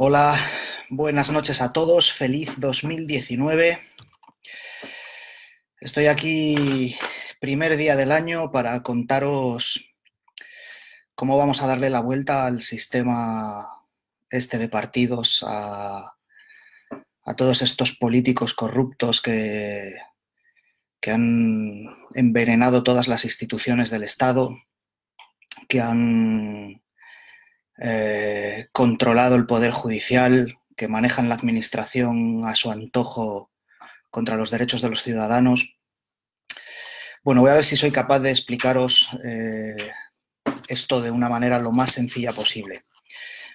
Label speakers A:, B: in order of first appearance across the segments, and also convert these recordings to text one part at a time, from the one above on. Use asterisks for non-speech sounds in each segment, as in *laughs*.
A: Hola, buenas noches a todos, feliz 2019. Estoy aquí primer día del año para contaros cómo vamos a darle la vuelta al sistema este de partidos, a, todos estos políticos corruptos que, que han envenenado todas las instituciones del Estado, que han eh, controlado el poder judicial, que manejan la administración a su antojo contra los derechos de los ciudadanos. Bueno, voy a ver si soy capaz de explicaros eh, esto de una manera lo más sencilla posible.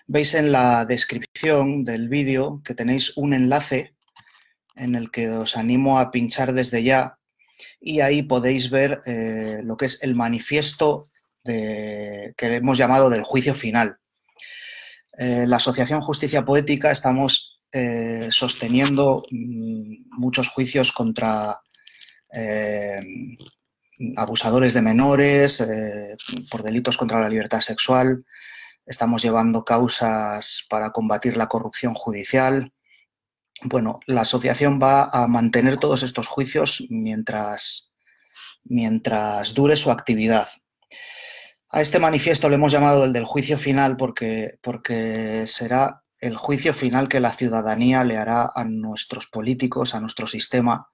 A: Veis en la descripción del vídeo que tenéis un enlace en el que os animo a pinchar desde ya y ahí podéis ver eh, lo que es el manifiesto que hemos llamado del juicio final. Eh, la Asociación Justicia Poética estamos eh, sosteniendo mm, muchos juicios contra eh, abusadores de menores por delitos contra la libertad sexual. Estamos llevando causas para combatir la corrupción judicial. Bueno, la asociación va a mantener todos estos juicios mientras, mientras dure su actividad. A este manifiesto le hemos llamado el del juicio final porque, porque será el juicio final que la ciudadanía le hará a nuestros políticos, a nuestro sistema,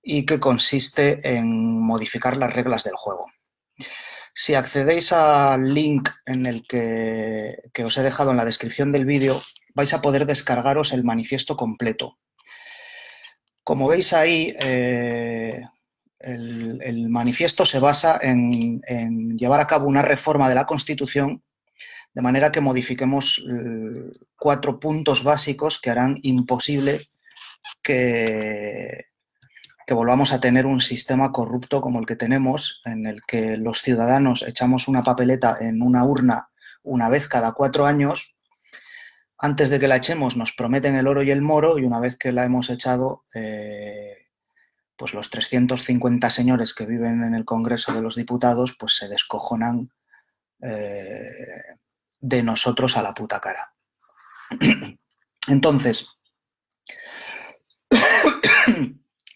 A: y que consiste en modificar las reglas del juego. Si accedéis al link en el que, os he dejado en la descripción del vídeo, vais a poder descargaros el manifiesto completo. Como veis ahí, eh, el, manifiesto se basa en, llevar a cabo una reforma de la Constitución de manera que modifiquemos eh, cuatro puntos básicos que harán imposible que, que volvamos a tener un sistema corrupto como el que tenemos, en el que los ciudadanos echamos una papeleta en una urna una vez cada cuatro años. Antes de que la echemos nos prometen el oro y el moro y una vez que la hemos echado eh, pues los 350 señores que viven en el Congreso de los Diputados, pues se descojonan eh, de nosotros a la puta cara. *clears throat* Entonces, *coughs*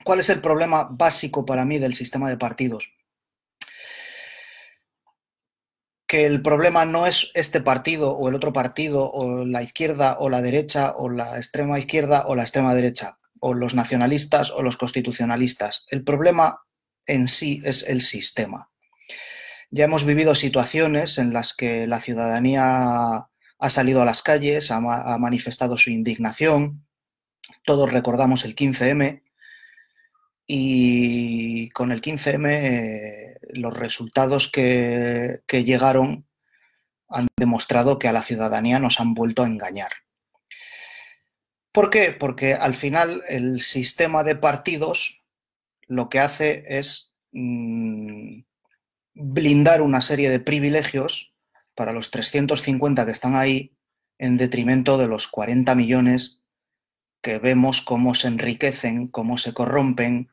A: ¿cuál es el problema básico para mí del sistema de partidos? que el problema no es este partido o el otro partido o la izquierda o la derecha o la extrema izquierda o la extrema derecha o los nacionalistas o los constitucionalistas. El problema en sí es el sistema. Ya hemos vivido situaciones en las que la ciudadanía ha salido a las calles, ha, manifestado su indignación, todos recordamos el 15M y con el 15M eh, los resultados que, que llegaron han demostrado que a la ciudadanía nos han vuelto a engañar. ¿Por qué? Porque al final el sistema de partidos lo que hace es mm, blindar una serie de privilegios para los 350 que están ahí en detrimento de los 40 millones que vemos cómo se enriquecen, cómo se corrompen,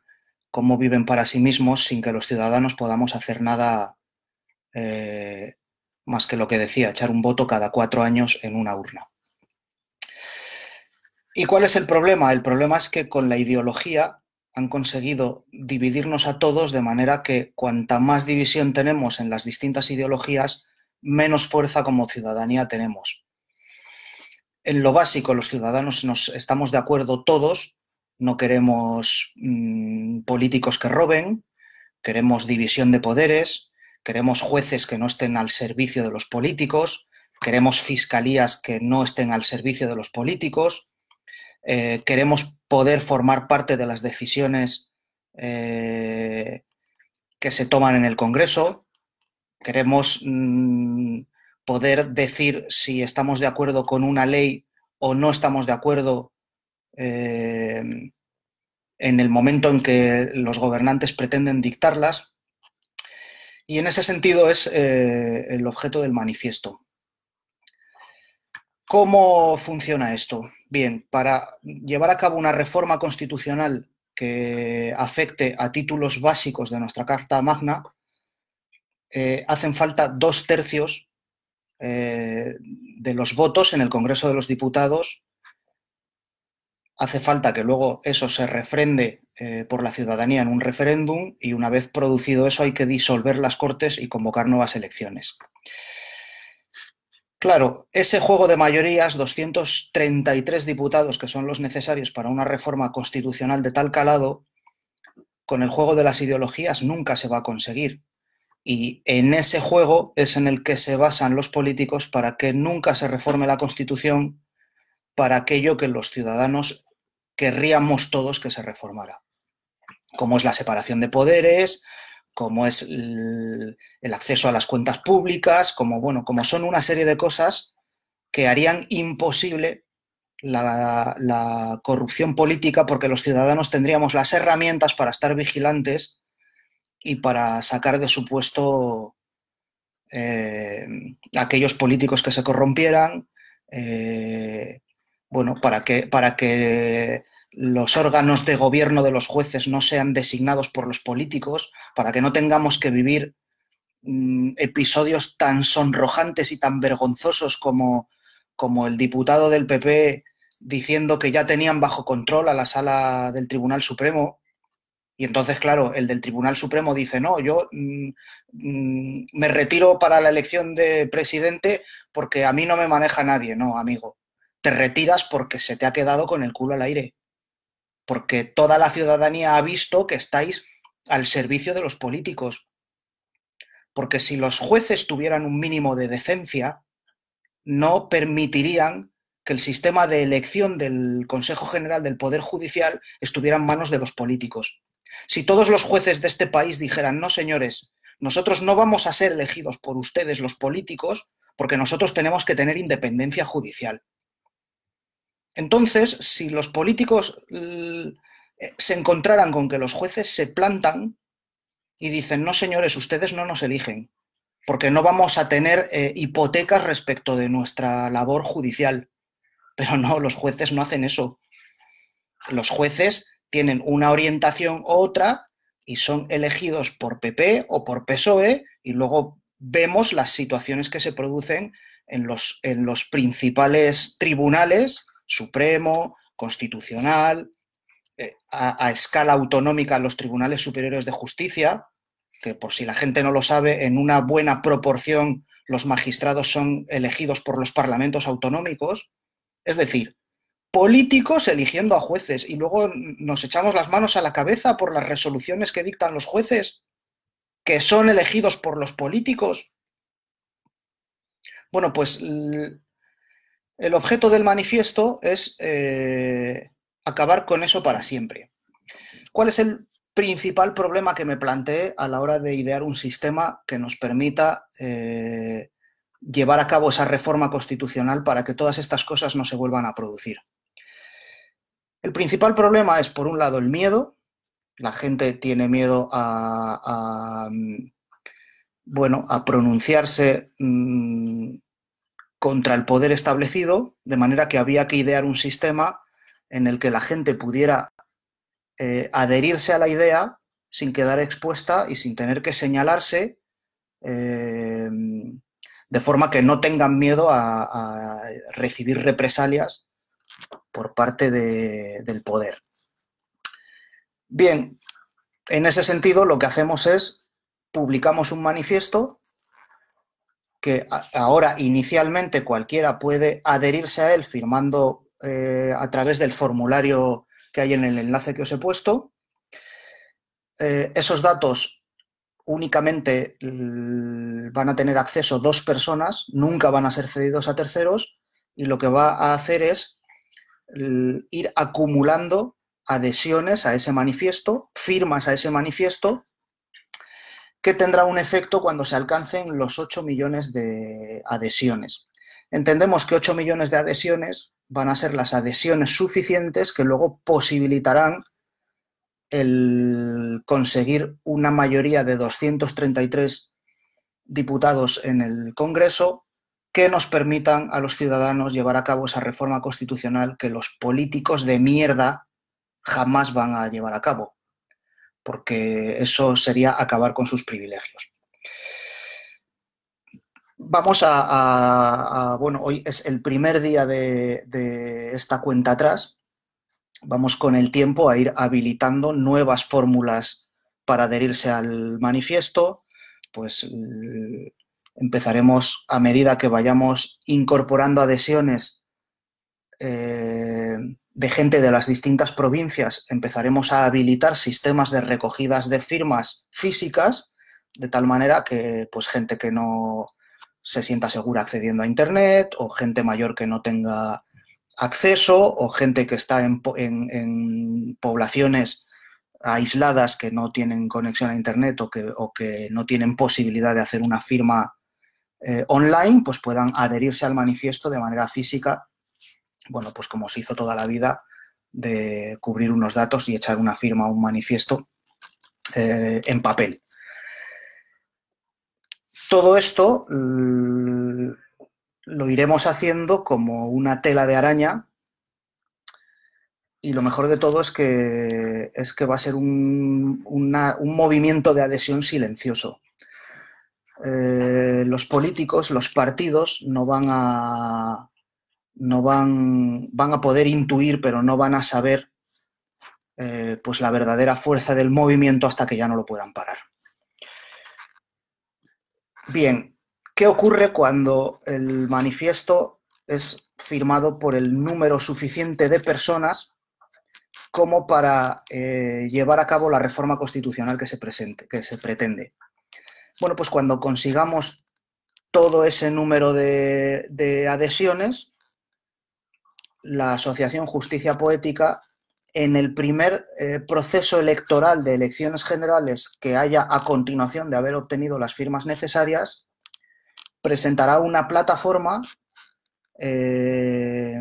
A: cómo viven para sí mismos sin que los ciudadanos podamos hacer nada eh, más que lo que decía, echar un voto cada cuatro años en una urna. ¿Y cuál es el problema? El problema es que con la ideología han conseguido dividirnos a todos de manera que cuanta más división tenemos en las distintas ideologías, menos fuerza como ciudadanía tenemos. En lo básico, los ciudadanos nos estamos de acuerdo todos, no queremos mm, políticos que roben, queremos división de poderes, queremos jueces que no estén al servicio de los políticos, queremos fiscalías que no estén al servicio de los políticos, eh, queremos poder formar parte de las decisiones eh, que se toman en el Congreso, queremos mm, poder decir si estamos de acuerdo con una ley o no estamos de acuerdo eh, en el momento en que los gobernantes pretenden dictarlas. Y en ese sentido es el objeto del manifiesto. ¿Cómo funciona esto? Bien, para llevar a cabo una reforma constitucional que afecte a títulos básicos de nuestra Carta Magna, eh, hacen falta dos tercios eh, de los votos en el Congreso de los Diputados. Hace falta que luego eso se refrende eh, por la ciudadanía en un referéndum y una vez producido eso hay que disolver las Cortes y convocar nuevas elecciones. Claro, ese juego de mayorías, 233 diputados que son los necesarios para una reforma constitucional de tal calado, con el juego de las ideologías nunca se va a conseguir. Y en ese juego es en el que se basan los políticos para que nunca se reforme la Constitución para aquello que los ciudadanos querríamos todos que se reformara, como es la separación de poderes, como es el, acceso a las cuentas públicas, como, bueno, como son una serie de cosas que harían imposible la, corrupción política porque los ciudadanos tendríamos las herramientas para estar vigilantes y para sacar de su puesto eh, aquellos políticos que se corrompieran, eh, bueno, para que, para que los órganos de gobierno de los jueces no sean designados por los políticos, para que no tengamos que vivir mm, episodios tan sonrojantes y tan vergonzosos como, como el diputado del PP diciendo que ya tenían bajo control a la sala del Tribunal Supremo. Y entonces, claro, el del Tribunal Supremo dice, no, yo mm, mm, me retiro para la elección de presidente porque a mí no me maneja nadie, no, amigo. Te retiras porque se te ha quedado con el culo al aire porque toda la ciudadanía ha visto que estáis al servicio de los políticos. Porque si los jueces tuvieran un mínimo de decencia, no permitirían que el sistema de elección del Consejo General del Poder Judicial estuviera en manos de los políticos. Si todos los jueces de este país dijeran, no señores, nosotros no vamos a ser elegidos por ustedes los políticos porque nosotros tenemos que tener independencia judicial. Entonces, si los políticos eh, se encontraran con que los jueces se plantan y dicen, no señores, ustedes no nos eligen, porque no vamos a tener eh, hipotecas respecto de nuestra labor judicial. Pero no, los jueces no hacen eso. Los jueces tienen una orientación u otra y son elegidos por PP o por PSOE y luego vemos las situaciones que se producen en los principales tribunales Supremo, Constitucional, eh, a, escala autonómica los tribunales superiores de justicia, que por si la gente no lo sabe, en una buena proporción los magistrados son elegidos por los parlamentos autonómicos, es decir, políticos eligiendo a jueces y luego nos echamos las manos a la cabeza por las resoluciones que dictan los jueces, que son elegidos por los políticos. Bueno, pues el objeto del manifiesto es eh, acabar con eso para siempre. ¿Cuál es el principal problema que me planteé a la hora de idear un sistema que nos permita eh, llevar a cabo esa reforma constitucional para que todas estas cosas no se vuelvan a producir? El principal problema es, por un lado, el miedo. La gente tiene miedo a, mm, bueno, a pronunciarse mm, contra el poder establecido, de manera que había que idear un sistema en el que la gente pudiera eh, adherirse a la idea sin quedar expuesta y sin tener que señalarse, eh, de forma que no tengan miedo a, recibir represalias por parte del poder. Bien, en ese sentido lo que hacemos es publicamos un manifiesto que ahora inicialmente cualquiera puede adherirse a él firmando eh, a través del formulario que hay en el enlace que os he puesto. Eh, esos datos únicamente van a tener acceso dos personas, nunca van a ser cedidos a terceros y lo que va a hacer es ir acumulando adhesiones a ese manifiesto, firmas a ese manifiesto que tendrá un efecto cuando se alcancen los 8 millones de adhesiones. Entendemos que 8 millones de adhesiones van a ser las adhesiones suficientes que luego posibilitarán el conseguir una mayoría de 233 diputados en el Congreso que nos permitan a los ciudadanos llevar a cabo esa reforma constitucional que los políticos de mierda jamás van a llevar a cabo porque eso sería acabar con sus privilegios. Vamos a, bueno, hoy es el primer día de, de esta cuenta atrás. Vamos con el tiempo a ir habilitando nuevas fórmulas para adherirse al manifiesto, pues mm, empezaremos a medida que vayamos incorporando adhesiones eh, de gente de las distintas provincias empezaremos a habilitar sistemas de recogidas de firmas físicas, de tal manera que pues, gente que no se sienta segura accediendo a Internet o gente mayor que no tenga acceso o gente que está en, poblaciones aisladas que no tienen conexión a Internet o que, que no tienen posibilidad de hacer una firma eh, online, pues puedan adherirse al manifiesto de manera física bueno, pues como se hizo toda la vida, de cubrir unos datos y echar una firma o un manifiesto eh, en papel. Todo esto mm, lo iremos haciendo como una tela de araña y lo mejor de todo es que, es que va a ser un, movimiento de adhesión silencioso. Eh, los políticos, los partidos no van a, no van, van a poder intuir, pero no van a saber eh, pues la verdadera fuerza del movimiento hasta que ya no lo puedan parar. Bien, ¿qué ocurre cuando el manifiesto es firmado por el número suficiente de personas como para eh, llevar a cabo la reforma constitucional que se, presente, que se pretende? Bueno, pues cuando consigamos todo ese número de adhesiones, la Asociación Justicia Poética en el primer eh, proceso electoral de elecciones generales que haya a continuación de haber obtenido las firmas necesarias, presentará una plataforma eh,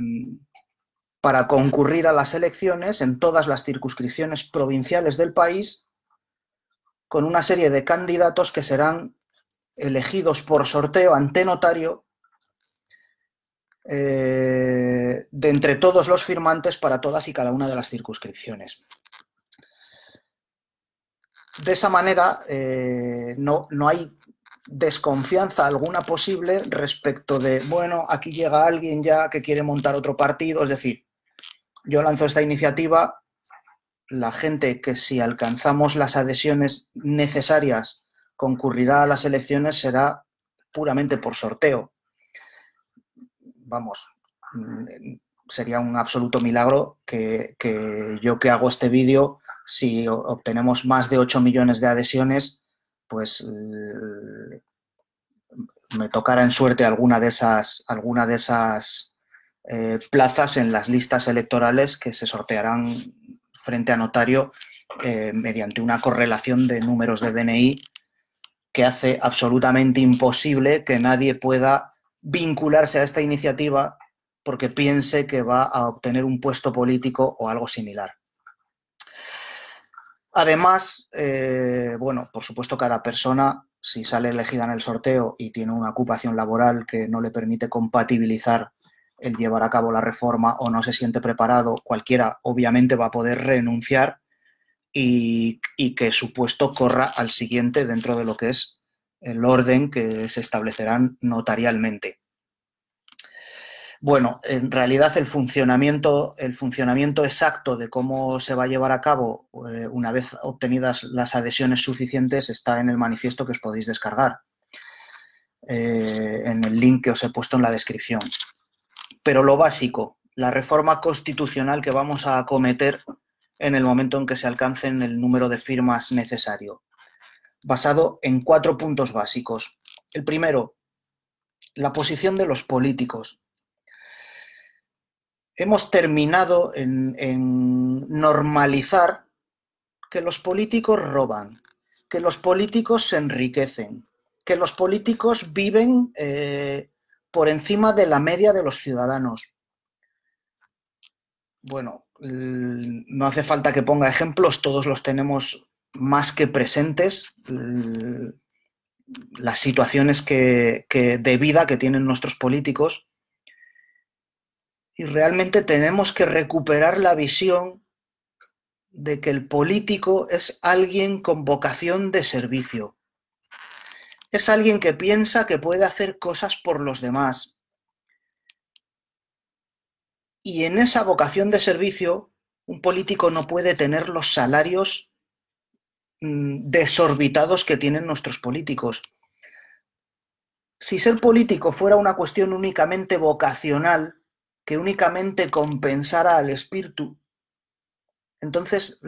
A: para concurrir a las elecciones en todas las circunscripciones provinciales del país con una serie de candidatos que serán elegidos por sorteo ante notario eh, de entre todos los firmantes para todas y cada una de las circunscripciones. De esa manera, eh, no, no, hay desconfianza alguna posible respecto de, bueno, aquí llega alguien ya que quiere montar otro partido, es decir, yo lanzo esta iniciativa, la gente que si alcanzamos las adhesiones necesarias concurrirá a las elecciones será puramente por sorteo vamos, mm, sería un absoluto milagro que, yo que hago este vídeo, si obtenemos más de 8 millones de adhesiones, pues me tocará en suerte alguna de esas, de esas eh, plazas en las listas electorales que se sortearán frente a notario eh, mediante una correlación de números de DNI que hace absolutamente imposible que nadie pueda vincularse a esta iniciativa porque piense que va a obtener un puesto político o algo similar. Además, eh, bueno, por supuesto, cada persona, si sale elegida en el sorteo y tiene una ocupación laboral que no le permite compatibilizar el llevar a cabo la reforma o no se siente preparado, cualquiera obviamente va a poder renunciar y que su puesto corra al siguiente dentro de lo que es el orden que se establecerán notarialmente. Bueno, en realidad el funcionamiento, exacto de cómo se va a llevar a cabo eh, una vez obtenidas las adhesiones suficientes está en el manifiesto que os podéis descargar, eh, en el link que os he puesto en la descripción. Pero lo básico, la reforma constitucional que vamos a acometer en el momento en que se alcancen el número de firmas necesario basado en cuatro puntos básicos. El primero, la posición de los políticos. Hemos terminado en, normalizar que los políticos roban, que los políticos se enriquecen, que los políticos viven eh, por encima de la media de los ciudadanos. Bueno, no hace falta que ponga ejemplos, todos los tenemos más que presentes las situaciones que, de vida que tienen nuestros políticos y realmente tenemos que recuperar la visión de que el político es alguien con vocación de servicio. Es alguien que piensa que puede hacer cosas por los demás. Y en esa vocación de servicio, un político no puede tener los salarios Mm, desorbitados que tienen nuestros políticos. Si ser político fuera una cuestión únicamente vocacional, que únicamente compensara al espíritu, entonces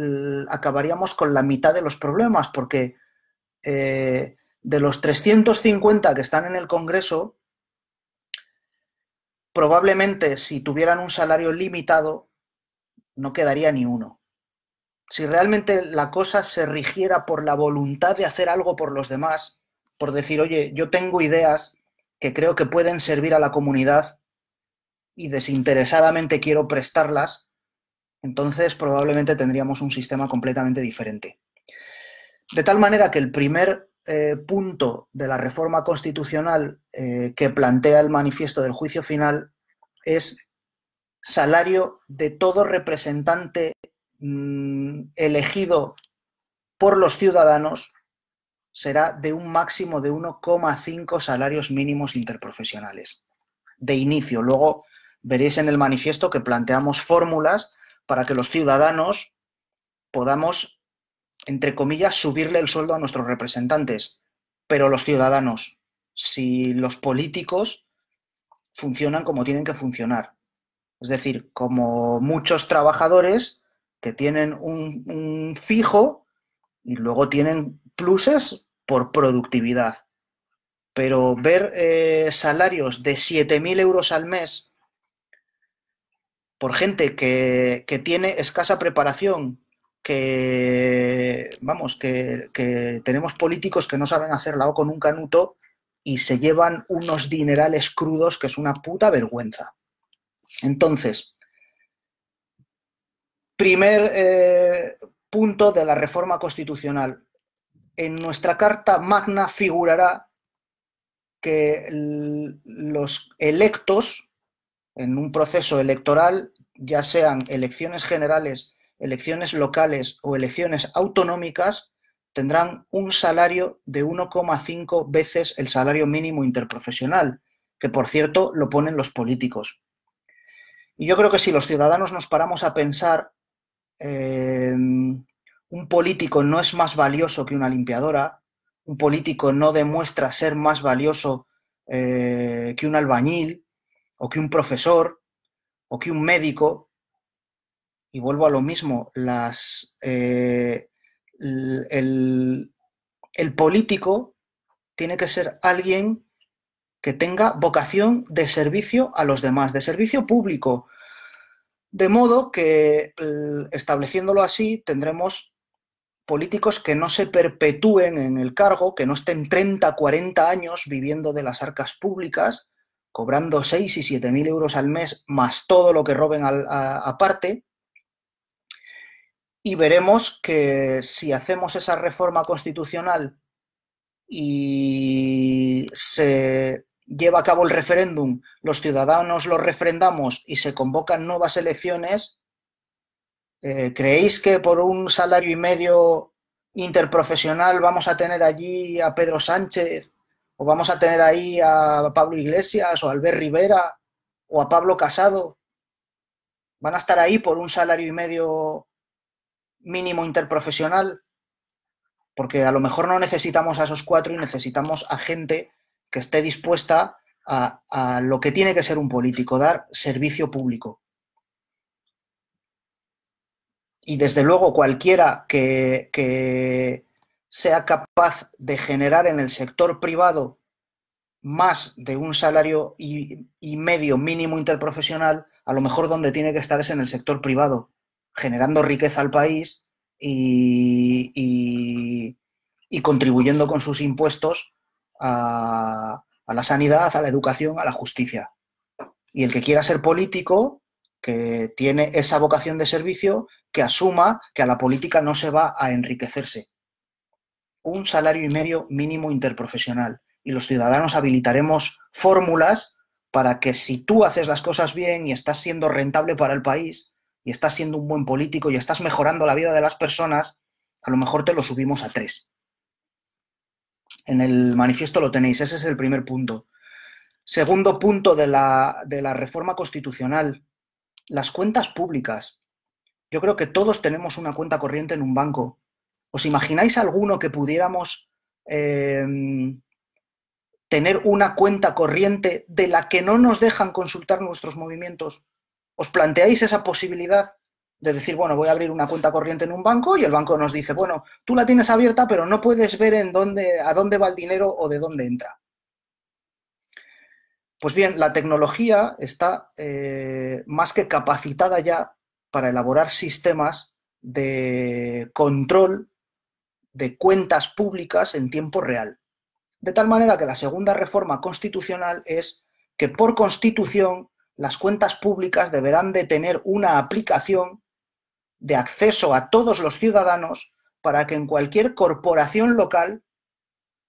A: acabaríamos con la mitad de los problemas, porque eh, de los 350 que están en el Congreso, probablemente si tuvieran un salario limitado, no quedaría ni uno si realmente la cosa se rigiera por la voluntad de hacer algo por los demás, por decir, oye, yo tengo ideas que creo que pueden servir a la comunidad y desinteresadamente quiero prestarlas, entonces probablemente tendríamos un sistema completamente diferente. De tal manera que el primer eh, punto de la reforma constitucional eh, que plantea el manifiesto del juicio final es salario de todo representante Mm, elegido por los ciudadanos será de un máximo de 1,5 salarios mínimos interprofesionales de inicio. Luego veréis en el manifiesto que planteamos fórmulas para que los ciudadanos podamos, entre comillas, subirle el sueldo a nuestros representantes. Pero los ciudadanos, si los políticos funcionan como tienen que funcionar, es decir, como muchos trabajadores que tienen un, fijo y luego tienen pluses por productividad. Pero ver eh, salarios de 7.000 euros al mes por gente que, que tiene escasa preparación, que, vamos, que, que, tenemos políticos que no saben hacer la O con un canuto y se llevan unos dinerales crudos que es una puta vergüenza. Entonces, Primer eh, punto de la reforma constitucional. En nuestra Carta Magna figurará que los electos en un proceso electoral, ya sean elecciones generales, elecciones locales o elecciones autonómicas, tendrán un salario de 1,5 veces el salario mínimo interprofesional, que por cierto lo ponen los políticos. Y yo creo que si los ciudadanos nos paramos a pensar, Em, un político no es más valioso que una limpiadora, un político no demuestra ser más valioso eh, que un albañil o que un profesor o que un médico. Y vuelvo a lo mismo, las, eh, el político tiene que ser alguien que tenga vocación de servicio a los demás, de servicio público, de modo que, estableciéndolo así, tendremos políticos que no se perpetúen en el cargo, que no estén 30, 40 años viviendo de las arcas públicas, cobrando 6 y 7 mil euros al mes, más todo lo que roben aparte. Y veremos que si hacemos esa reforma constitucional y se lleva a cabo el referéndum, los ciudadanos lo refrendamos y se convocan nuevas elecciones, eh, ¿creéis que por un salario y medio interprofesional vamos a tener allí a Pedro Sánchez o vamos a tener ahí a Pablo Iglesias o a Albert Rivera o a Pablo Casado? ¿Van a estar ahí por un salario y medio mínimo interprofesional? Porque a lo mejor no necesitamos a esos cuatro y necesitamos a gente que esté dispuesta a, lo que tiene que ser un político, dar servicio público. Y desde luego cualquiera que, sea capaz de generar en el sector privado más de un salario y, medio mínimo interprofesional, a lo mejor donde tiene que estar es en el sector privado, generando riqueza al país y contribuyendo con sus impuestos a, la sanidad, a la educación, a la justicia. Y el que quiera ser político, que tiene esa vocación de servicio, que asuma que a la política no se va a enriquecerse. Un salario y medio mínimo interprofesional. Y los ciudadanos habilitaremos fórmulas para que si tú haces las cosas bien y estás siendo rentable para el país, y estás siendo un buen político y estás mejorando la vida de las personas, a lo mejor te lo subimos a tres. En el manifiesto lo tenéis, ese es el primer punto. Segundo punto de la, reforma constitucional, las cuentas públicas. Yo creo que todos tenemos una cuenta corriente en un banco. ¿Os imagináis alguno que pudiéramos em, tener una cuenta corriente de la que no nos dejan consultar nuestros movimientos? ¿Os planteáis esa posibilidad? de decir, bueno, voy a abrir una cuenta corriente en un banco y el banco nos dice, bueno, tú la tienes abierta, pero no puedes ver en dónde, a dónde va el dinero o de dónde entra. Pues bien, la tecnología está eh, más que capacitada ya para elaborar sistemas de control de cuentas públicas en tiempo real. De tal manera que la segunda reforma constitucional es que por constitución las cuentas públicas deberán de tener una aplicación de acceso a todos los ciudadanos para que en cualquier corporación local,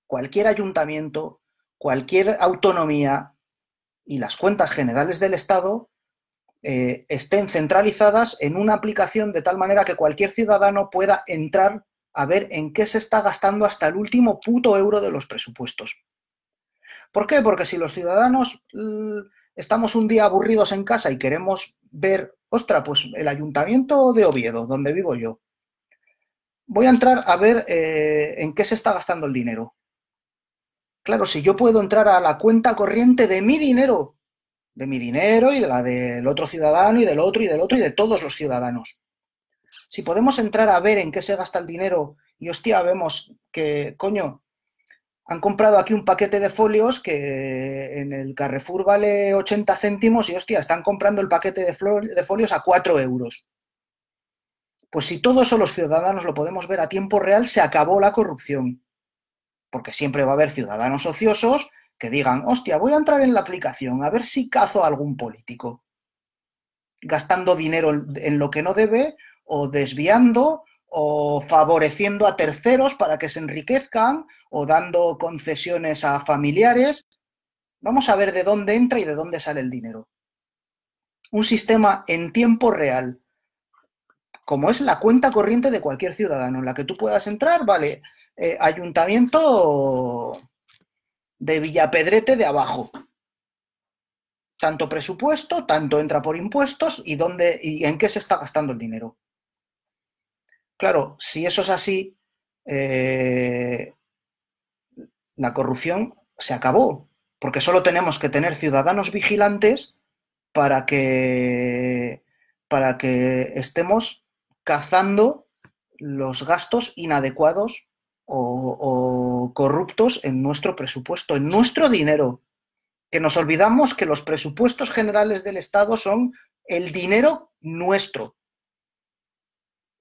A: cualquier ayuntamiento, cualquier autonomía y las cuentas generales del Estado eh, estén centralizadas en una aplicación de tal manera que cualquier ciudadano pueda entrar a ver en qué se está gastando hasta el último puto euro de los presupuestos. ¿Por qué? Porque si los ciudadanos mm, estamos un día aburridos en casa y queremos ver Ostras, pues el ayuntamiento de Oviedo, donde vivo yo. Voy a entrar a ver eh, en qué se está gastando el dinero. Claro, si yo puedo entrar a la cuenta corriente de mi dinero, de mi dinero y la del otro ciudadano y del otro y del otro y de todos los ciudadanos. Si podemos entrar a ver en qué se gasta el dinero y hostia, vemos que, coño, han comprado aquí un paquete de folios que en el Carrefour vale 80 céntimos y hostia, están comprando el paquete de, folios a 4 euros. Pues si todos los ciudadanos lo podemos ver a tiempo real, se acabó la corrupción. Porque siempre va a haber ciudadanos ociosos que digan, hostia, voy a entrar en la aplicación a ver si cazo a algún político. Gastando dinero en lo que no debe o desviando o favoreciendo a terceros para que se enriquezcan o dando concesiones a familiares. Vamos a ver de dónde entra y de dónde sale el dinero. Un sistema en tiempo real, como es la cuenta corriente de cualquier ciudadano, en la que tú puedas entrar, vale, eh, ayuntamiento de Villapedrete de abajo. Tanto presupuesto, tanto entra por impuestos y dónde y en qué se está gastando el dinero. Claro, si eso es así, eh, la corrupción se acabó, porque solo tenemos que tener ciudadanos vigilantes para que, para que estemos cazando los gastos inadecuados o, o, corruptos en nuestro presupuesto, en nuestro dinero. Que nos olvidamos que los presupuestos generales del Estado son el dinero nuestro.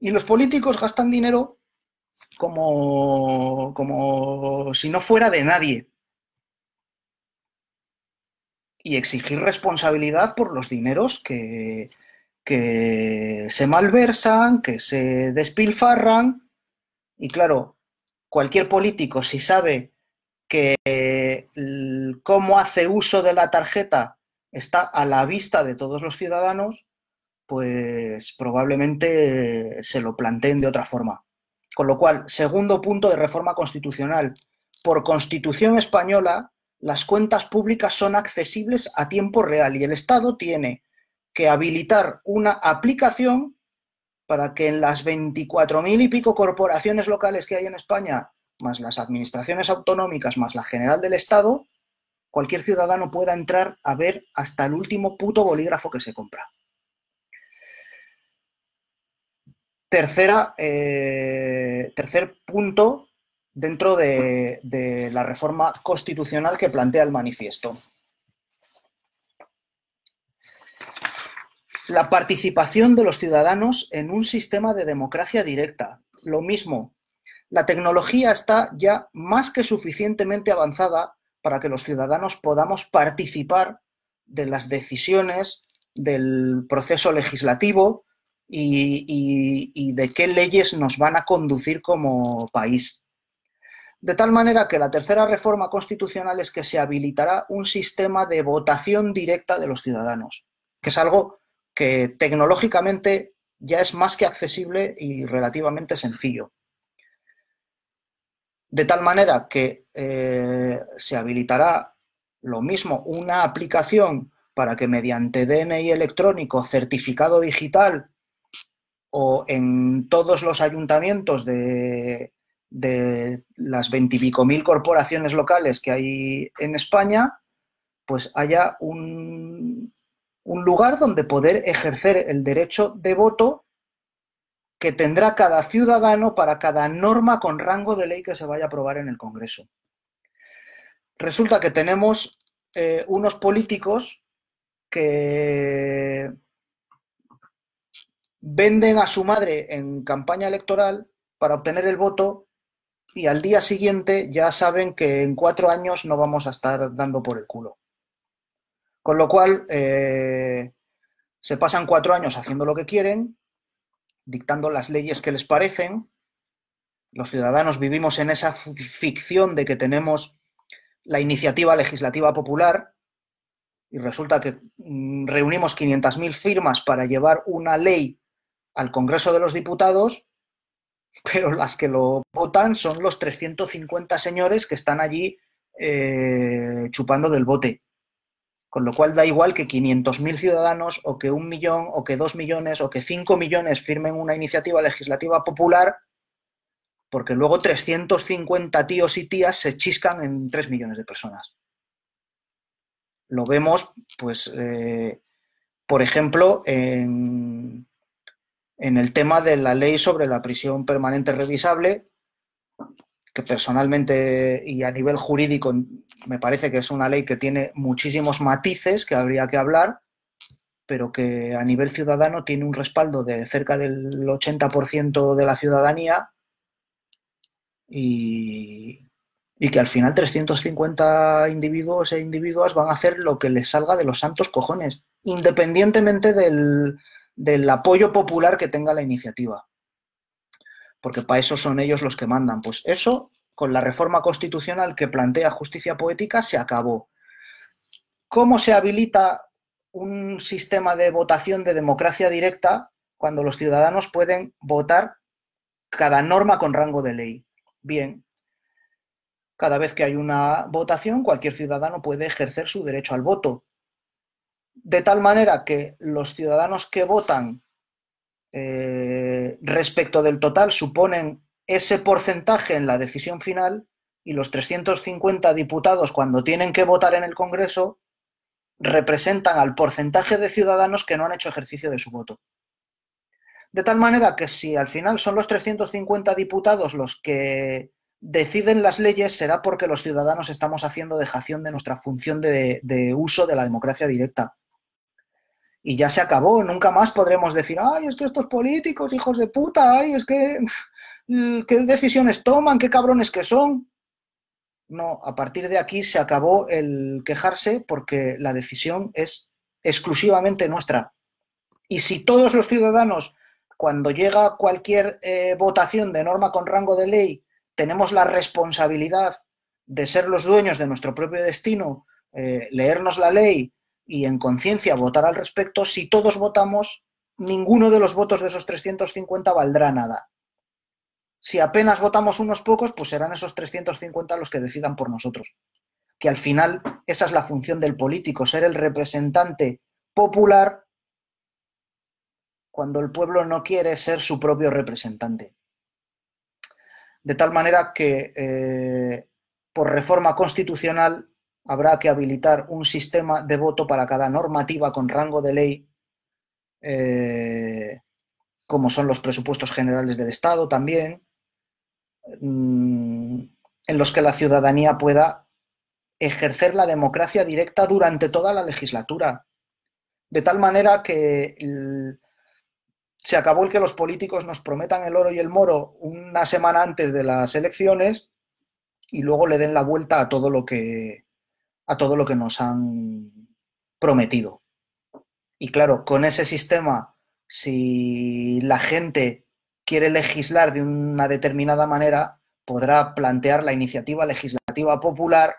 A: Y los políticos gastan dinero como, como si no fuera de nadie. Y exigir responsabilidad por los dineros que, que se malversan, que se despilfarran. Y claro, cualquier político, si sabe que cómo hace uso de la tarjeta está a la vista de todos los ciudadanos, pues probablemente eh, se lo planteen de otra forma. Con lo cual, segundo punto de reforma constitucional. Por constitución española, las cuentas públicas son accesibles a tiempo real y el Estado tiene que habilitar una aplicación para que en las 24.000 y pico corporaciones locales que hay en España, más las administraciones autonómicas, más la general del Estado, cualquier ciudadano pueda entrar a ver hasta el último puto bolígrafo que se compra. Tercera, eh, tercer punto dentro de la reforma constitucional que plantea el manifiesto. La participación de los ciudadanos en un sistema de democracia directa. Lo mismo, la tecnología está ya más que suficientemente avanzada para que los ciudadanos podamos participar de las decisiones del proceso legislativo, y, de qué leyes nos van a conducir como país. De tal manera que la tercera reforma constitucional es que se habilitará un sistema de votación directa de los ciudadanos, que es algo que tecnológicamente ya es más que accesible y relativamente sencillo. De tal manera que eh, se habilitará lo mismo una aplicación para que mediante DNI electrónico, certificado digital o en todos los ayuntamientos de, las veintipico mil corporaciones locales que hay en España, pues haya un, lugar donde poder ejercer el derecho de voto que tendrá cada ciudadano para cada norma con rango de ley que se vaya a aprobar en el Congreso. Resulta que tenemos eh, unos políticos que venden a su madre en campaña electoral para obtener el voto y al día siguiente ya saben que en cuatro años no vamos a estar dando por el culo. Con lo cual, eh, se pasan cuatro años haciendo lo que quieren, dictando las leyes que les parecen. Los ciudadanos vivimos en esa ficción de que tenemos la iniciativa legislativa popular y resulta que mm, reunimos 500.000 firmas para llevar una ley al Congreso de los Diputados, pero las que lo votan son los 350 señores que están allí eh, chupando del bote. Con lo cual da igual que 500.000 ciudadanos o que un millón o que dos millones o que cinco millones firmen una iniciativa legislativa popular, porque luego 350 tíos y tías se chiscan en tres millones de personas. Lo vemos, pues, eh, por ejemplo, en, en el tema de la ley sobre la prisión permanente revisable, que personalmente y a nivel jurídico me parece que es una ley que tiene muchísimos matices que habría que hablar, pero que a nivel ciudadano tiene un respaldo de cerca del 80% de la ciudadanía y, que al final 350 individuos e individuas van a hacer lo que les salga de los santos cojones, independientemente del, del apoyo popular que tenga la iniciativa. Porque para eso son ellos los que mandan. Pues eso, con la reforma constitucional que plantea justicia poética, se acabó. ¿Cómo se habilita un sistema de votación de democracia directa cuando los ciudadanos pueden votar cada norma con rango de ley? Bien, cada vez que hay una votación, cualquier ciudadano puede ejercer su derecho al voto de tal manera que los ciudadanos que votan eh, respecto del total suponen ese porcentaje en la decisión final y los 350 diputados cuando tienen que votar en el Congreso representan al porcentaje de ciudadanos que no han hecho ejercicio de su voto. De tal manera que si al final son los 350 diputados los que deciden las leyes, será porque los ciudadanos estamos haciendo dejación de nuestra función de uso de la democracia directa y ya se acabó. Nunca más podremos decir, ay, es que estos políticos, hijos de puta, ay, es que *laughs* qué decisiones toman, qué cabrones que son. No, a partir de aquí se acabó el quejarse porque la decisión es exclusivamente nuestra. Y si todos los ciudadanos, cuando llega cualquier eh, votación de norma con rango de ley, tenemos la responsabilidad de ser los dueños de nuestro propio destino, eh, leernos la ley, y en conciencia votar al respecto, si todos votamos, ninguno de los votos de esos 350 valdrá nada. Si apenas votamos unos pocos, pues serán esos 350 los que decidan por nosotros. Que al final esa es la función del político, ser el representante popular cuando el pueblo no quiere ser su propio representante. De tal manera que eh, por reforma constitucional habrá que habilitar un sistema de voto para cada normativa con rango de ley, eh, como son los presupuestos generales del Estado también, mm, en los que la ciudadanía pueda ejercer la democracia directa durante toda la legislatura. De tal manera que se acabó el que los políticos nos prometan el oro y el moro una semana antes de las elecciones y luego le den la vuelta a todo lo que, a todo lo que nos han prometido. Y claro, con ese sistema, si la gente quiere legislar de una determinada manera, podrá plantear la iniciativa legislativa popular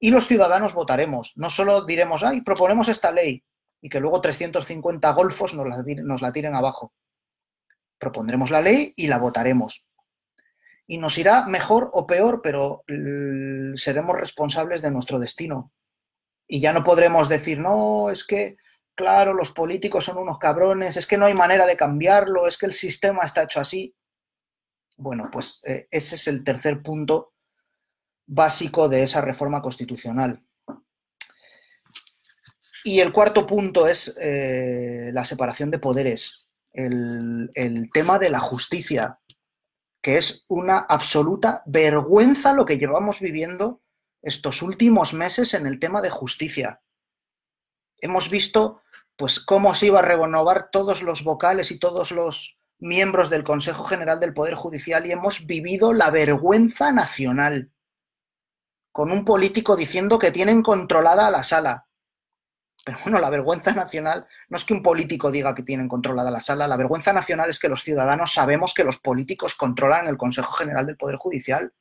A: y los ciudadanos votaremos. No solo diremos, ay, proponemos esta ley y que luego 350 golfos nos la, nos la tiren abajo. Propondremos la ley y la votaremos y nos irá mejor o peor, pero mm, seremos responsables de nuestro destino. Y ya no podremos decir, no, es que, claro, los políticos son unos cabrones, es que no hay manera de cambiarlo, es que el sistema está hecho así. Bueno, pues eh, ese es el tercer punto básico de esa reforma constitucional. Y el cuarto punto es eh, la separación de poderes, el, el tema de la justicia, que es una absoluta vergüenza lo que llevamos viviendo estos últimos meses en el tema de justicia. Hemos visto pues cómo se iba a renovar todos los vocales y todos los miembros del Consejo General del Poder Judicial y hemos vivido la vergüenza nacional con un político diciendo que tienen controlada la sala. Pero bueno, la vergüenza nacional no es que un político diga que tienen controlada la sala, la vergüenza nacional es que los ciudadanos sabemos que los políticos controlan el Consejo General del Poder Judicial.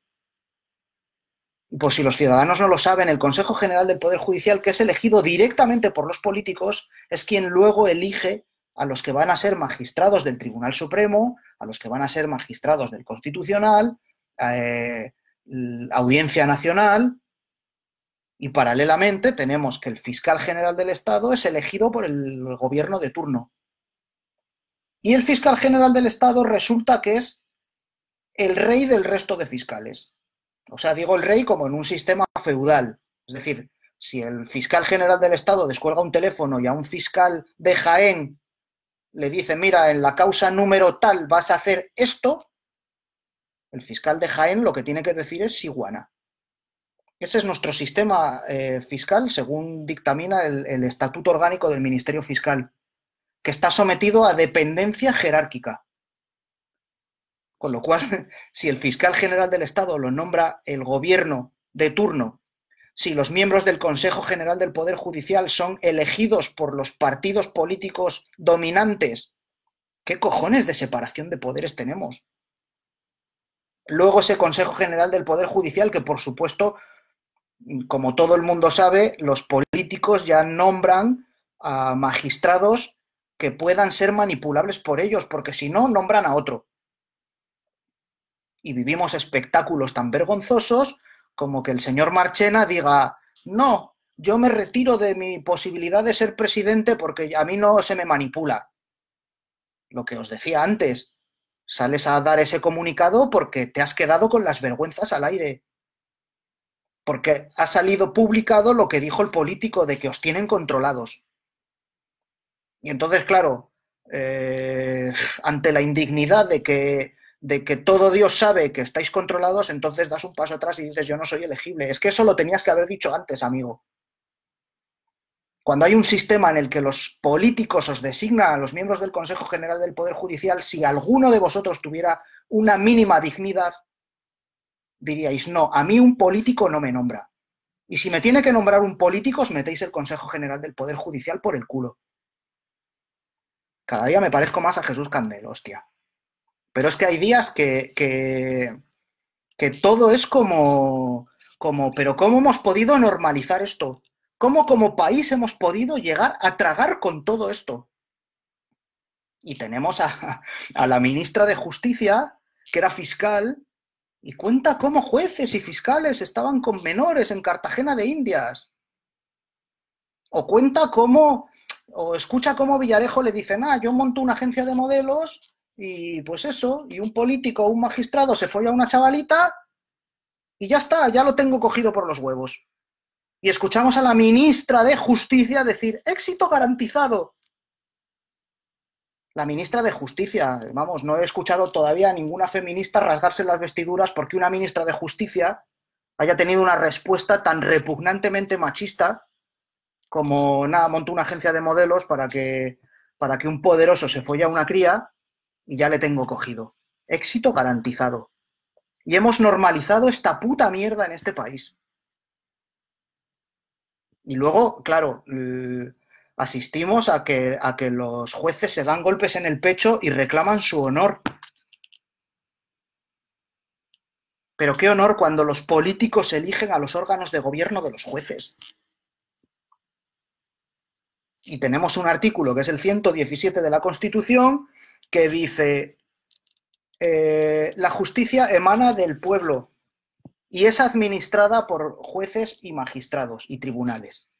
A: Y pues si los ciudadanos no lo saben, el Consejo General del Poder Judicial, que es elegido directamente por los políticos, es quien luego elige a los que van a ser magistrados del Tribunal Supremo, a los que van a ser magistrados del Constitucional, eh, Audiencia Nacional, y paralelamente tenemos que el fiscal general del Estado es elegido por el gobierno de turno. Y el fiscal general del Estado resulta que es el rey del resto de fiscales. O sea, digo el rey como en un sistema feudal. Es decir, si el fiscal general del Estado descuelga un teléfono y a un fiscal de Jaén le dice, mira, en la causa número tal vas a hacer esto, el fiscal de Jaén lo que tiene que decir es guana. Ese es nuestro sistema eh, fiscal, según dictamina el, Estatuto Orgánico del Ministerio Fiscal, que está sometido a dependencia jerárquica. Con lo cual, *laughs* si el fiscal general del Estado lo nombra el gobierno de turno, si los miembros del Consejo General del Poder Judicial son elegidos por los partidos políticos dominantes, ¿qué cojones de separación de poderes tenemos? Luego ese Consejo General del Poder Judicial, que por supuesto como todo el mundo sabe, los políticos ya nombran a magistrados que puedan ser manipulables por ellos, porque si no, nombran a otro. Y vivimos espectáculos tan vergonzosos como que el señor Marchena diga, no, yo me retiro de mi posibilidad de ser presidente porque a mí no se me manipula. Lo que os decía antes, sales a dar ese comunicado porque te has quedado con las vergüenzas al aire porque ha salido publicado lo que dijo el político de que os tienen controlados. Y entonces, claro, eh, ante la indignidad de que, de que todo Dios sabe que estáis controlados, entonces das un paso atrás y dices, yo no soy elegible. Es que eso lo tenías que haber dicho antes, amigo. Cuando hay un sistema en el que los políticos os designan a los miembros del Consejo General del Poder Judicial, si alguno de vosotros tuviera una mínima dignidad, diríais, no, a mí un político no me nombra. Y si me tiene que nombrar un político, os metéis el Consejo General del Poder Judicial por el culo. Cada día me parezco más a Jesús Candel, hostia. Pero es que hay días que, que, que todo es como, como, pero ¿cómo hemos podido normalizar esto? ¿Cómo como país hemos podido llegar a tragar con todo esto? Y tenemos a, a la ministra de Justicia, que era fiscal, y cuenta cómo jueces y fiscales estaban con menores en Cartagena de Indias. O cuenta cómo, o escucha cómo Villarejo le dice, ah, yo monto una agencia de modelos y pues eso, y un político o un magistrado se folla a una chavalita y ya está, ya lo tengo cogido por los huevos. Y escuchamos a la ministra de Justicia decir, éxito garantizado la ministra de Justicia. Vamos, no he escuchado todavía a ninguna feminista rasgarse las vestiduras porque una ministra de Justicia haya tenido una respuesta tan repugnantemente machista como nada, montó una agencia de modelos para que, para que un poderoso se folle a una cría y ya le tengo cogido. Éxito garantizado. Y hemos normalizado esta puta mierda en este país. Y luego, claro, asistimos a que, a que los jueces se dan golpes en el pecho y reclaman su honor. Pero qué honor cuando los políticos eligen a los órganos de gobierno de los jueces. Y tenemos un artículo que es el 117 de la Constitución que dice, eh, la justicia emana del pueblo y es administrada por jueces y magistrados y tribunales.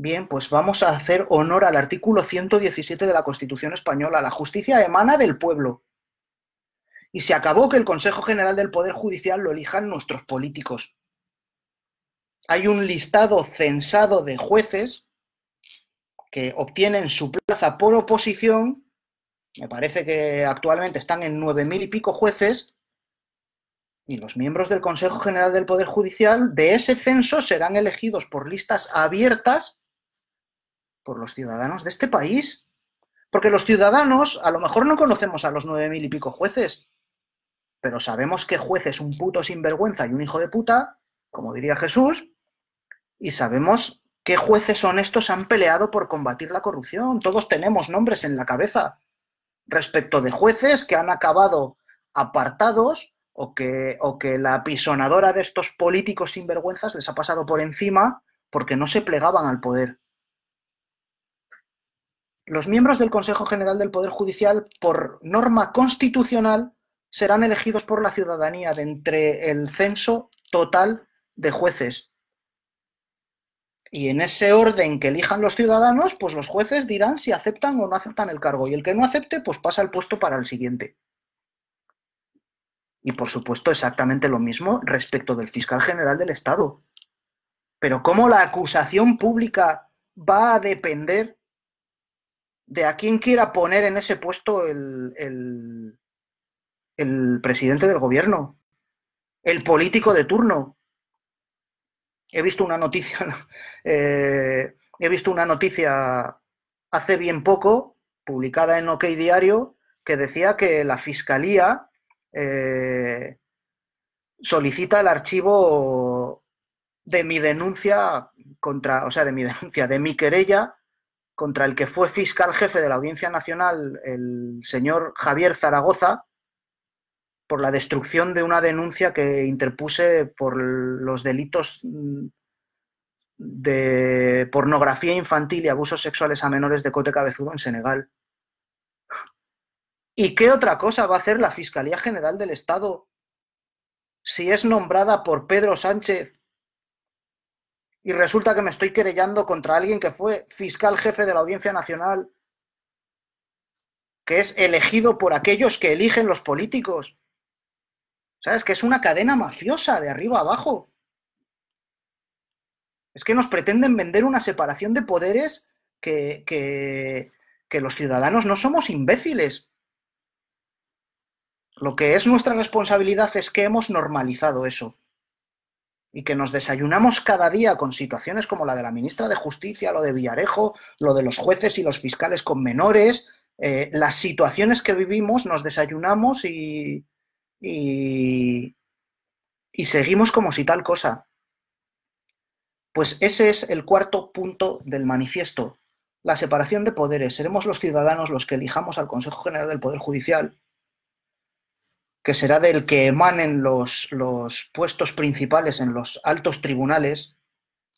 A: Bien, pues vamos a hacer honor al artículo 117 de la Constitución Española. La justicia emana del pueblo. Y se acabó que el Consejo General del Poder Judicial lo elijan nuestros políticos. Hay un listado censado de jueces que obtienen su plaza por oposición. Me parece que actualmente están en nueve mil y pico jueces. Y los miembros del Consejo General del Poder Judicial de ese censo serán elegidos por listas abiertas por los ciudadanos de este país. Porque los ciudadanos a lo mejor no conocemos a los nueve mil y pico jueces, pero sabemos que jueces un puto sinvergüenza y un hijo de puta, como diría Jesús, y sabemos qué jueces honestos han peleado por combatir la corrupción. Todos tenemos nombres en la cabeza respecto de jueces que han acabado apartados o que, o que la apisonadora de estos políticos sinvergüenzas les ha pasado por encima porque no se plegaban al poder. Los miembros del Consejo General del Poder Judicial, por norma constitucional, serán elegidos por la ciudadanía de entre el censo total de jueces. Y en ese orden que elijan los ciudadanos, pues los jueces dirán si aceptan o no aceptan el cargo. Y el que no acepte, pues pasa el puesto para el siguiente. Y por supuesto, exactamente lo mismo respecto del fiscal general del Estado. Pero cómo la acusación pública va a depender de a quién quiera poner en ese puesto el, presidente del gobierno, el político de turno. He visto una noticia, *laughs* eh, he visto una noticia hace bien poco, publicada en OK Diario, que decía que la fiscalía eh, solicita el archivo de mi denuncia contra, o sea, de mi denuncia, de mi querella contra el que fue fiscal jefe de la Audiencia Nacional, el señor Javier Zaragoza, por la destrucción de una denuncia que interpuse por los delitos mm, de pornografía infantil y abusos sexuales a menores de Cote Cabezudo en Senegal. ¿Y qué otra cosa va a hacer la Fiscalía General del Estado si es nombrada por Pedro Sánchez y resulta que me estoy querellando contra alguien que fue fiscal jefe de la Audiencia Nacional, que es elegido por aquellos que eligen los políticos. ¿Sabes? Que es una cadena mafiosa de arriba abajo. Es que nos pretenden vender una separación de poderes que, que los ciudadanos no somos imbéciles. Lo que es nuestra responsabilidad es que hemos normalizado eso y que nos desayunamos cada día con situaciones como la de la ministra de Justicia, lo de Villarejo, lo de los jueces y los fiscales con menores, eh, las situaciones que vivimos, nos desayunamos y, y, y seguimos como si tal cosa. Pues ese es el cuarto punto del manifiesto, la separación de poderes. Seremos los ciudadanos los que elijamos al Consejo General del Poder Judicial que será del que emanen los, los puestos principales en los altos tribunales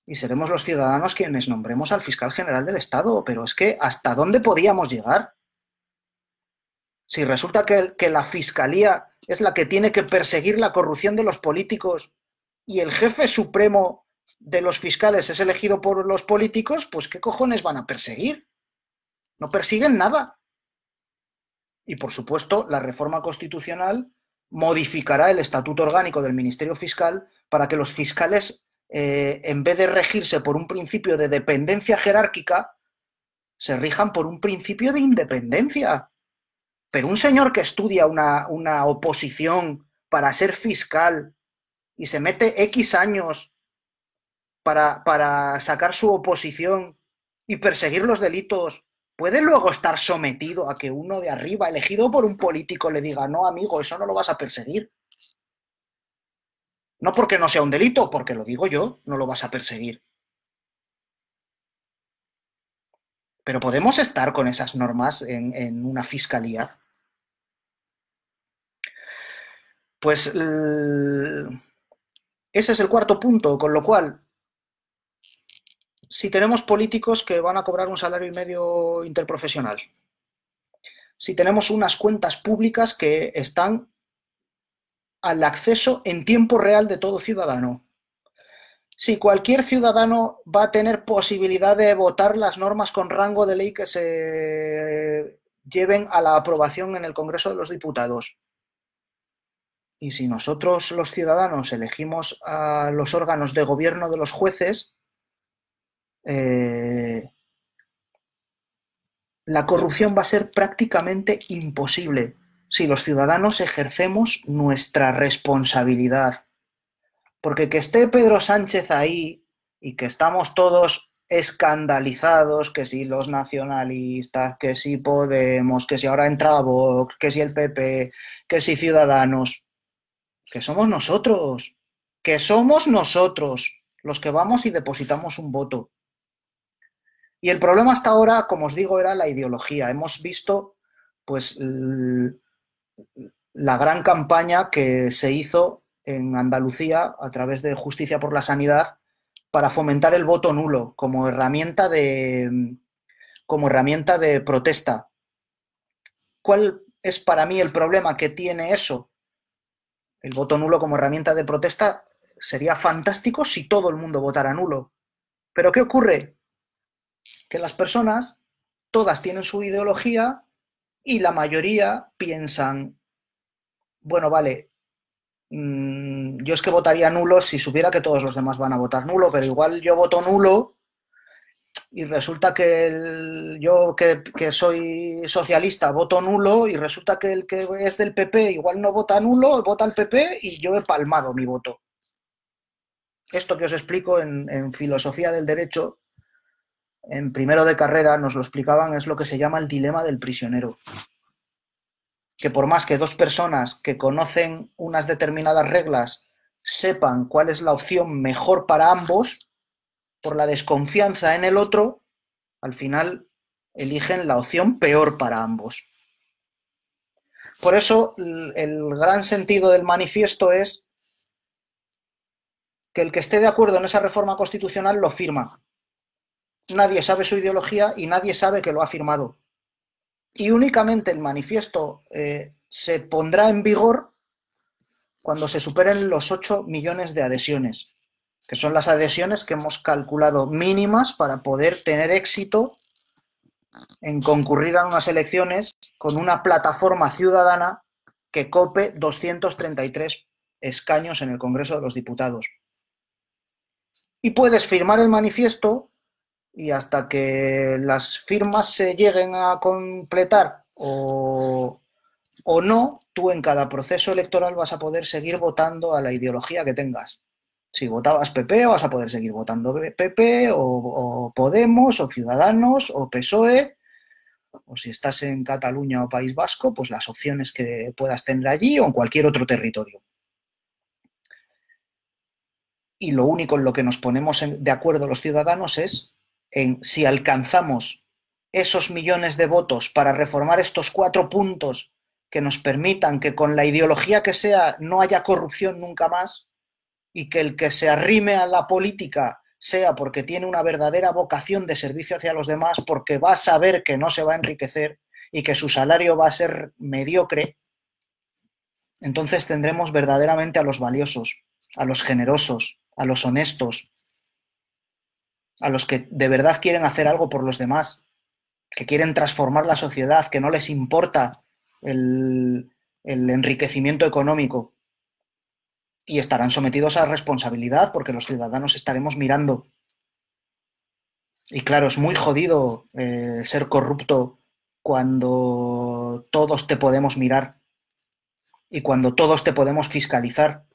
A: y seremos los ciudadanos quienes nombremos al fiscal general del Estado. Pero es que, ¿hasta dónde podíamos llegar? Si resulta que, que, la fiscalía es la que tiene que perseguir la corrupción de los políticos y el jefe supremo de los fiscales es elegido por los políticos, pues ¿qué cojones van a perseguir? No persiguen nada. Y por supuesto, la reforma constitucional modificará el Estatuto Orgánico del Ministerio Fiscal para que los fiscales, eh, en vez de regirse por un principio de dependencia jerárquica, se rijan por un principio de independencia. Pero un señor que estudia una, oposición para ser fiscal y se mete X años para, para sacar su oposición y perseguir los delitos ¿Puede luego estar sometido a que uno de arriba, elegido por un político, le diga, no, amigo, eso no lo vas a perseguir? No porque no sea un delito, porque lo digo yo, no lo vas a perseguir. Pero podemos estar con esas normas en, una fiscalía. Pues ese es el cuarto punto, con lo cual si tenemos políticos que van a cobrar un salario y medio interprofesional, si tenemos unas cuentas públicas que están al acceso en tiempo real de todo ciudadano, si cualquier ciudadano va a tener posibilidad de votar las normas con rango de ley que se lleven a la aprobación en el Congreso de los Diputados. Y si nosotros los ciudadanos elegimos a los órganos de gobierno de los jueces, eh, la corrupción va a ser prácticamente imposible si los ciudadanos ejercemos nuestra responsabilidad. Porque que esté Pedro Sánchez ahí y que estamos todos escandalizados, que si los nacionalistas, que si Podemos, que si ahora entra Vox, que si el PP, que si Ciudadanos, que somos nosotros, que somos nosotros los que vamos y depositamos un voto. Y el problema hasta ahora, como os digo, era la ideología. Hemos visto pues la gran campaña que se hizo en Andalucía a través de Justicia por la Sanidad para fomentar el voto nulo como herramienta de, como herramienta de protesta. ¿Cuál es para mí el problema que tiene eso? El voto nulo como herramienta de protesta sería fantástico si todo el mundo votara nulo. Pero ¿qué ocurre? que las personas todas tienen su ideología y la mayoría piensan, bueno, vale, mm, yo es que votaría nulo si supiera que todos los demás van a votar nulo, pero igual yo voto nulo y resulta que yo que, soy socialista voto nulo y resulta que el que es del PP igual no vota nulo, vota el PP y yo he palmado mi voto. Esto que os explico en filosofía del derecho en primero de carrera nos lo explicaban, es lo que se llama el dilema del prisionero. Que por más que dos personas que conocen unas determinadas reglas sepan cuál es la opción mejor para ambos, por la desconfianza en el otro, al final eligen la opción peor para ambos. Por eso el gran sentido del manifiesto es que el que esté de acuerdo en esa reforma constitucional lo firma, nadie sabe su ideología y nadie sabe que lo ha firmado. Y únicamente el manifiesto eh, se pondrá en vigor cuando se superen los 8 millones de adhesiones, que son las adhesiones que hemos calculado mínimas para poder tener éxito en concurrir a unas elecciones con una plataforma ciudadana que cope 233 escaños en el Congreso de los Diputados. Y puedes firmar el manifiesto y hasta que las firmas se lleguen a completar o, no, tú en cada proceso electoral vas a poder seguir votando a la ideología que tengas. Si votabas PP, vas a poder seguir votando PP o, o Podemos o Ciudadanos o PSOE. O si estás en Cataluña o País Vasco, pues las opciones que puedas tener allí o en cualquier otro territorio. Y lo único en lo que nos ponemos de acuerdo los ciudadanos es si alcanzamos esos millones de votos para reformar estos cuatro puntos que nos permitan que con la ideología que sea no haya corrupción nunca más y que el que se arrime a la política sea porque tiene una verdadera vocación de servicio hacia los demás, porque va a saber que no se va a enriquecer y que su salario va a ser mediocre, entonces tendremos verdaderamente a los valiosos, a los generosos, a los honestos, a los que de verdad quieren hacer algo por los demás, que quieren transformar la sociedad, que no les importa el, enriquecimiento económico y estarán sometidos a responsabilidad porque los ciudadanos estaremos mirando. Y claro, es muy jodido eh, ser corrupto cuando todos te podemos mirar y cuando todos te podemos fiscalizar.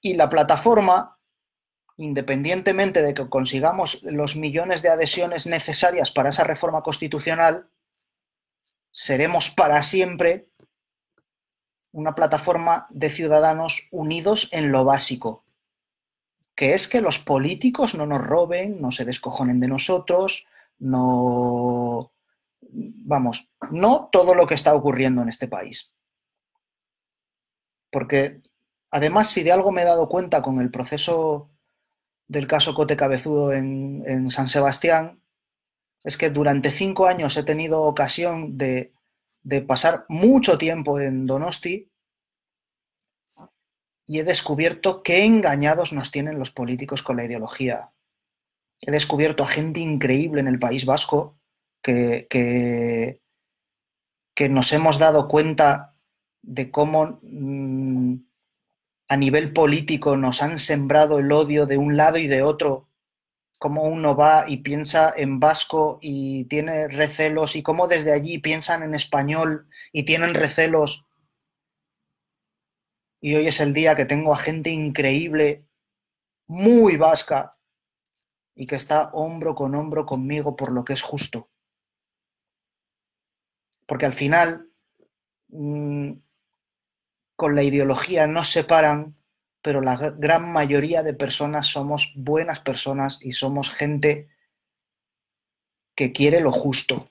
A: Y la plataforma independientemente de que consigamos los millones de adhesiones necesarias para esa reforma constitucional, seremos para siempre una plataforma de ciudadanos unidos en lo básico, que es que los políticos no nos roben, no se descojonen de nosotros, no... Vamos, no todo lo que está ocurriendo en este país. Porque además, si de algo me he dado cuenta con el proceso del caso Cote Cabezudo en, San Sebastián es que durante cinco años he tenido ocasión de, pasar mucho tiempo en Donosti y he descubierto qué engañados nos tienen los políticos con la ideología. He descubierto a gente increíble en el País Vasco que, que, nos hemos dado cuenta de cómo mm, a nivel político nos han sembrado el odio de un lado y de otro, cómo uno va y piensa en vasco y tiene recelos y cómo desde allí piensan en español y tienen recelos. Y hoy es el día que tengo a gente increíble, muy vasca, y que está hombro con hombro conmigo por lo que es justo. Porque al final, mm, con la ideología nos separan, pero la gran mayoría de personas somos buenas personas y somos gente que quiere lo justo.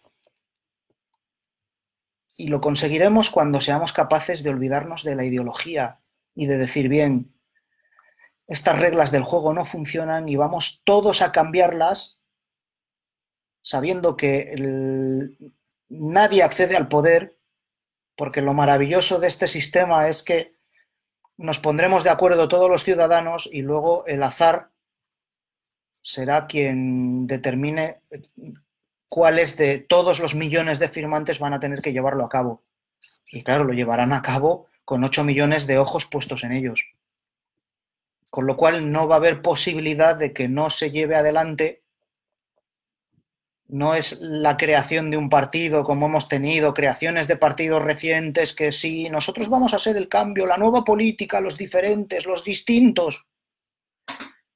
A: Y lo conseguiremos cuando seamos capaces de olvidarnos de la ideología y de decir, bien, estas reglas del juego no funcionan y vamos todos a cambiarlas sabiendo que nadie accede al poder porque lo maravilloso de este sistema es que nos pondremos de acuerdo todos los ciudadanos y luego el azar será quien determine cuáles de todos los millones de firmantes van a tener que llevarlo a cabo. Y claro, lo llevarán a cabo con 8 millones de ojos puestos en ellos. Con lo cual no va a haber posibilidad de que no se lleve adelante no es la creación de un partido como hemos tenido, creaciones de partidos recientes que sí, nosotros vamos a hacer el cambio, la nueva política, los diferentes, los distintos.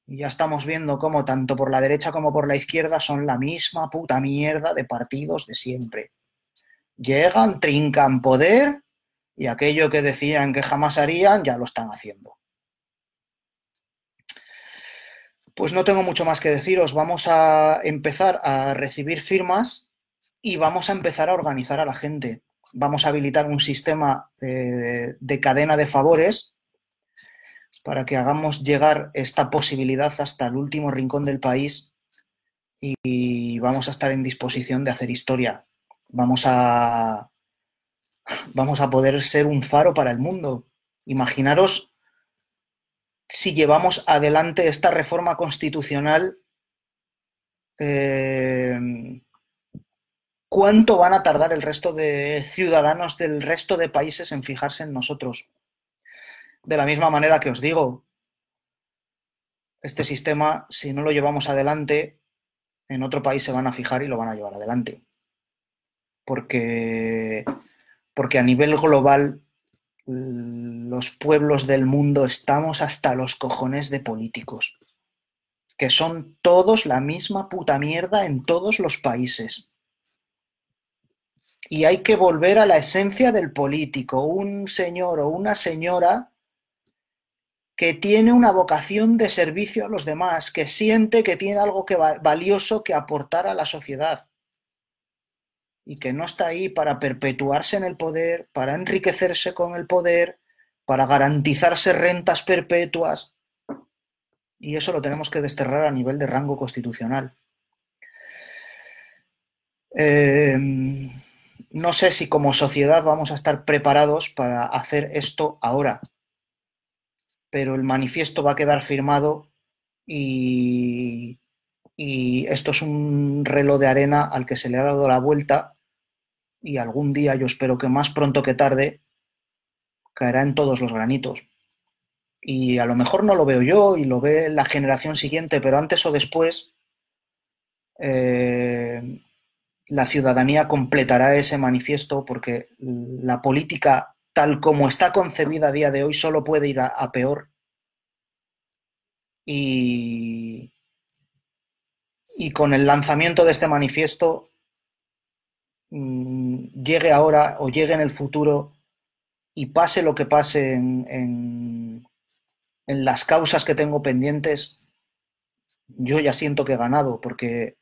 A: Y ya estamos viendo cómo tanto por la derecha como por la izquierda son la misma puta mierda de partidos de siempre. Llegan, trincan poder y aquello que decían que jamás harían ya lo están haciendo. Pues no tengo mucho más que deciros. Vamos a empezar a recibir firmas y vamos a empezar a organizar a la gente. Vamos a habilitar un sistema eh, de, cadena de favores para que hagamos llegar esta posibilidad hasta el último rincón del país y vamos a estar en disposición de hacer historia. Vamos a, vamos a poder ser un faro para el mundo. Imaginaros si llevamos adelante esta reforma constitucional, eh, cuánto van a tardar el resto de ciudadanos del resto de países en fijarse en nosotros. De la misma manera que os digo, este sistema, si no lo llevamos adelante, en otro país se van a fijar y lo van a llevar adelante. Porque, porque a nivel global los pueblos del mundo estamos hasta los cojones de políticos, que son todos la misma puta mierda en todos los países. Y hay que volver a la esencia del político, un señor o una señora que tiene una vocación de servicio a los demás, que siente que tiene algo que valioso que aportar a la sociedad y que no está ahí para perpetuarse en el poder, para enriquecerse con el poder, para garantizarse rentas perpetuas. Y eso lo tenemos que desterrar a nivel de rango constitucional. Em, no sé si como sociedad vamos a estar preparados para hacer esto ahora, pero el manifiesto va a quedar firmado y y esto es un reloj de arena al que se le ha dado la vuelta y algún día, yo espero que más pronto que tarde, caerá en todos los granitos. Y a lo mejor no lo veo yo y lo ve la generación siguiente, pero antes o después eh, la ciudadanía completará ese manifiesto porque la política tal como está concebida a día de hoy solo puede ir a peor. Y, y con el lanzamiento de este manifiesto mm, llegue ahora o llegue en el futuro y pase lo que pase en, las causas que tengo pendientes, yo ya siento que he ganado porque,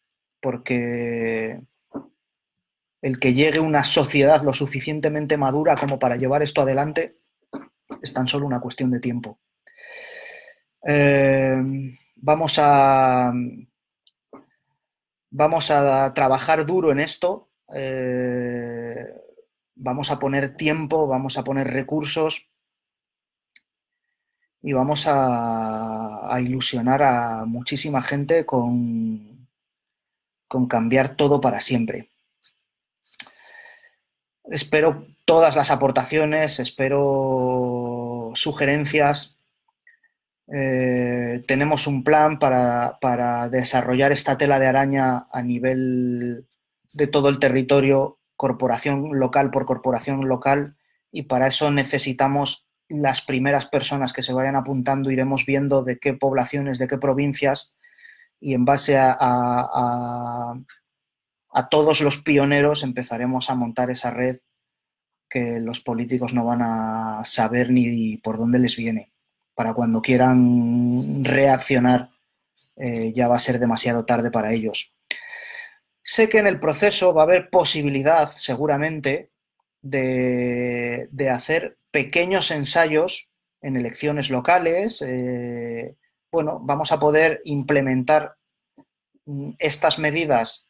A: el que llegue una sociedad lo suficientemente madura como para llevar esto adelante es tan solo una cuestión de tiempo. Eh, vamos a, vamos a trabajar duro en esto, eh, vamos a poner tiempo, vamos a poner recursos y vamos a, ilusionar a muchísima gente con, con cambiar todo para siempre. Espero todas las aportaciones, espero sugerencias, eh, tenemos un plan para, desarrollar esta tela de araña a nivel de todo el territorio, corporación local por corporación local, y para eso necesitamos las primeras personas que se vayan apuntando, iremos viendo de qué poblaciones, de qué provincias, y en base a, a todos los pioneros empezaremos a montar esa red que los políticos no van a saber ni por dónde les viene para cuando quieran reaccionar eh, ya va a ser demasiado tarde para ellos. Sé que en el proceso va a haber posibilidad, seguramente, de, hacer pequeños ensayos en elecciones locales. Eh, bueno, vamos a poder implementar mm, estas medidas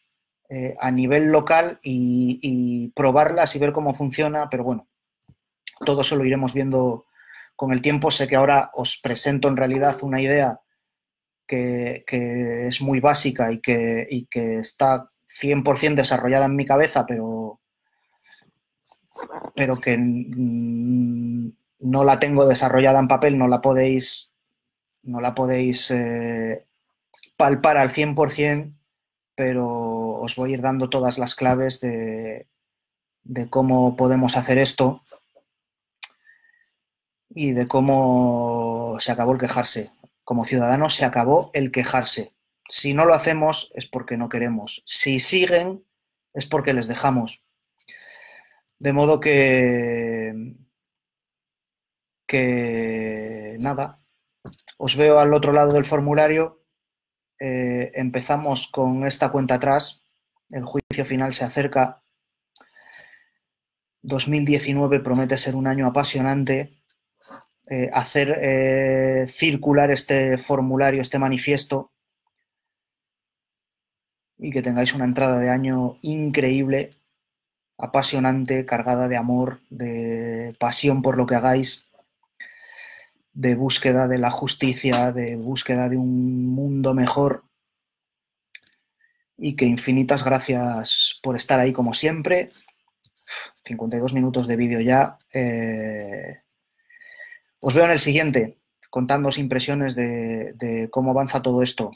A: eh, a nivel local y, y, probarlas y ver cómo funciona, pero bueno, todo eso lo iremos viendo con el tiempo sé que ahora os presento en realidad una idea que, es muy básica y que, está 100% desarrollada en mi cabeza, pero, que no la tengo desarrollada en papel, no la podéis, no la podéis eh, palpar al 100%, pero os voy a ir dando todas las claves de, de cómo podemos hacer esto y de cómo se acabó el quejarse. Como ciudadanos se acabó el quejarse. Si no lo hacemos es porque no queremos. Si siguen es porque les dejamos. De modo que, que nada, os veo al otro lado del formulario. Eh, empezamos con esta cuenta atrás. El juicio final se acerca. 2019 promete ser un año apasionante eh, hacer eh, circular este formulario, este manifiesto, y que tengáis una entrada de año increíble, apasionante, cargada de amor, de pasión por lo que hagáis, de búsqueda de la justicia, de búsqueda de un mundo mejor. Y que infinitas gracias por estar ahí como siempre. 52 minutos de vídeo ya. Eh, os veo en el siguiente, contándoos impresiones de, cómo avanza todo esto.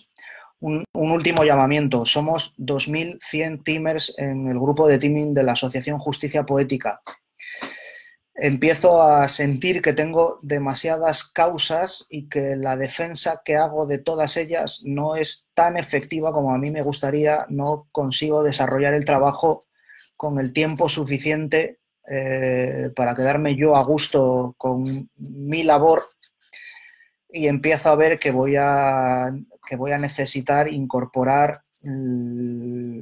A: Un, un último llamamiento. Somos 2.100 teamers en el grupo de teaming de la Asociación Justicia Poética. Empiezo a sentir que tengo demasiadas causas y que la defensa que hago de todas ellas no es tan efectiva como a mí me gustaría. No consigo desarrollar el trabajo con el tiempo suficiente eh, para quedarme yo a gusto con mi labor y empiezo a ver que voy a, que voy a necesitar incorporar mm,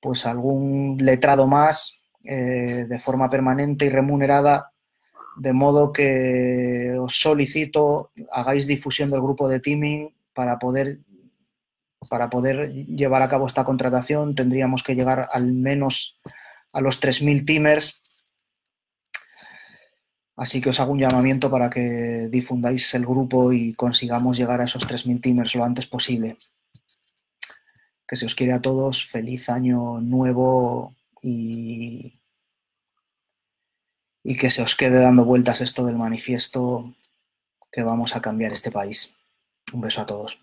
A: pues algún letrado más eh, de forma permanente y remunerada, de modo que os solicito hagáis difusión del grupo de teaming para poder, para poder llevar a cabo esta contratación. Tendríamos que llegar al menos a los 3.000 teamers Así que os hago un llamamiento para que difundáis el grupo y consigamos llegar a esos 3.000 timers lo antes posible. Que se os quiere a todos, feliz año nuevo y, y que se os quede dando vueltas esto del manifiesto que vamos a cambiar este país. Un beso a todos.